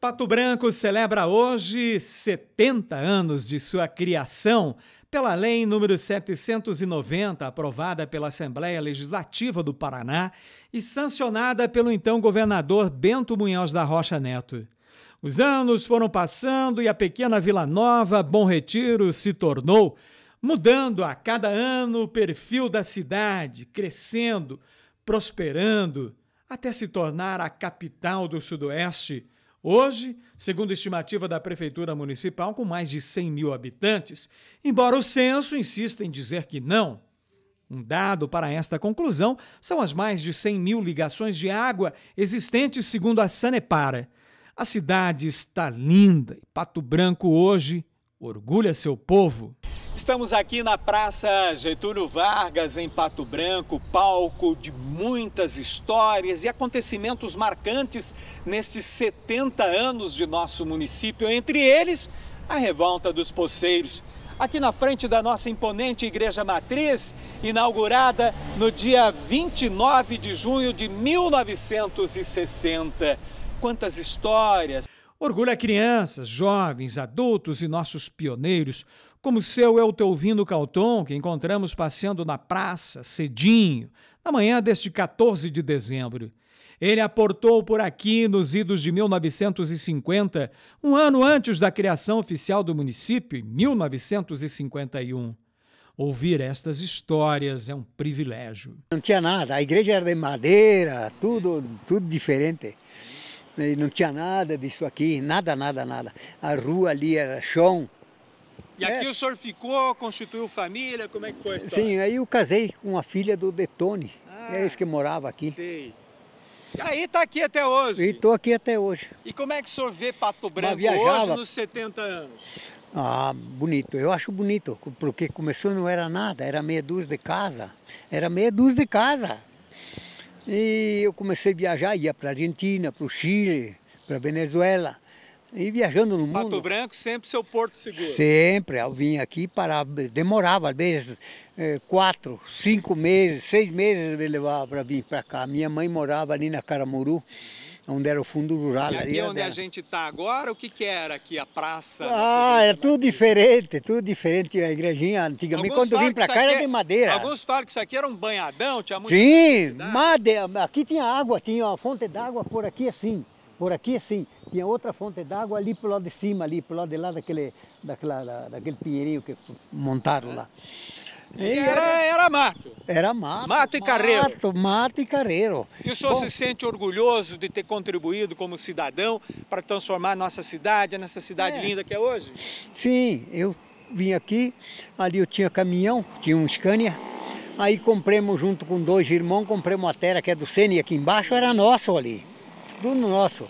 Pato Branco celebra hoje 70 anos de sua criação pela Lei número 790, aprovada pela Assembleia Legislativa do Paraná e sancionada pelo então governador Bento Munhoz da Rocha Neto. Os anos foram passando e a pequena Vila Nova, Bom Retiro, se tornou, mudando a cada ano o perfil da cidade, crescendo, prosperando, até se tornar a capital do Sudoeste Hoje, segundo estimativa da Prefeitura Municipal, com mais de 100 mil habitantes, embora o censo insista em dizer que não. Um dado para esta conclusão são as mais de 100 mil ligações de água existentes, segundo a Sanepara. A cidade está linda e Pato Branco hoje Orgulha seu povo. Estamos aqui na Praça Getúlio Vargas, em Pato Branco, palco de muitas histórias e acontecimentos marcantes nesses 70 anos de nosso município, entre eles a Revolta dos Poceiros. Aqui na frente da nossa imponente Igreja Matriz, inaugurada no dia 29 de junho de 1960. Quantas histórias! Orgulha crianças, jovens, adultos e nossos pioneiros, como o seu Elteuvino Calton, que encontramos passeando na praça, cedinho, na manhã deste 14 de dezembro. Ele aportou por aqui nos idos de 1950, um ano antes da criação oficial do município, em 1951. Ouvir estas histórias é um privilégio. Não tinha nada, a igreja era de madeira, tudo, tudo diferente. E não tinha nada disso aqui, nada, nada, nada. A rua ali era chão. E é. aqui o senhor ficou, constituiu família, como é que foi a história? Sim, aí eu casei com a filha do Detone, ah, é esse que morava aqui. Sei. E aí está aqui até hoje? estou aqui até hoje. E como é que o senhor vê Pato Branco viajava... hoje nos 70 anos? Ah, bonito. Eu acho bonito, porque começou não era nada, era meia dúzia de casa. Era meia dúzia de casa. E eu comecei a viajar, ia para a Argentina, para o Chile, para a Venezuela. E viajando no mundo. Mato Branco sempre seu porto seguro? Sempre. Eu vim aqui para. Demorava, às vezes, é, quatro, cinco meses, seis meses me levava para vir para cá. Minha mãe morava ali na Caramuru onde era o fundo rural. E aqui onde dela. a gente está agora, o que, que era aqui a praça? Ah, é tudo diferente, tudo diferente. A igrejinha antigamente, alguns quando vim para cá, era é, de madeira. Alguns falam que isso aqui era um banhadão, tinha muito. Sim, madeira. Aqui tinha água, tinha uma fonte d'água por aqui assim. Por aqui assim, tinha outra fonte d'água ali pro lado de cima, ali pro lado de lá daquele, daquela, daquele pinheirinho que montaram lá. E era, era mato. Era mato. Mato e carreiro. Mato, mato e carreiro. E o senhor Bom, se sente orgulhoso de ter contribuído como cidadão para transformar nossa cidade nessa cidade é. linda que é hoje? Sim, eu vim aqui, ali eu tinha caminhão, tinha um Scania. Aí compramos junto com dois irmãos, compramos uma terra que é do Sene aqui embaixo, era nosso ali. do nosso.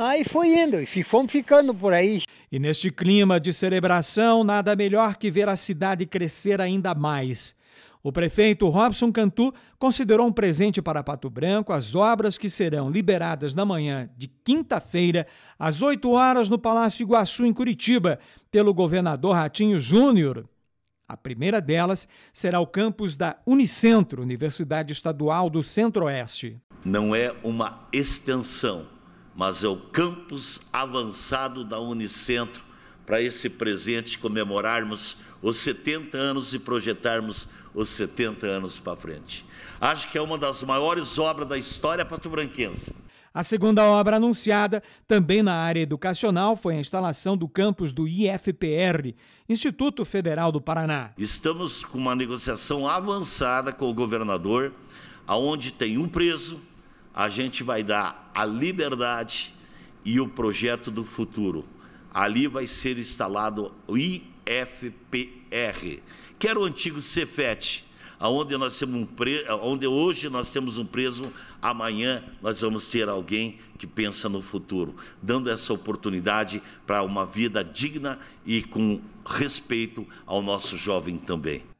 Aí foi indo, e fomos ficando por aí. E neste clima de celebração, nada melhor que ver a cidade crescer ainda mais. O prefeito Robson Cantu considerou um presente para Pato Branco as obras que serão liberadas na manhã de quinta-feira, às 8 horas, no Palácio Iguaçu, em Curitiba, pelo governador Ratinho Júnior. A primeira delas será o campus da Unicentro, Universidade Estadual do Centro-Oeste. Não é uma extensão mas é o campus avançado da Unicentro para esse presente comemorarmos os 70 anos e projetarmos os 70 anos para frente. Acho que é uma das maiores obras da história patobranquense. A segunda obra anunciada, também na área educacional, foi a instalação do campus do IFPR, Instituto Federal do Paraná. Estamos com uma negociação avançada com o governador, aonde tem um preso, a gente vai dar a liberdade e o projeto do futuro. Ali vai ser instalado o IFPR, que era o antigo Cefet, onde, nós temos um pre... onde hoje nós temos um preso, amanhã nós vamos ter alguém que pensa no futuro, dando essa oportunidade para uma vida digna e com respeito ao nosso jovem também.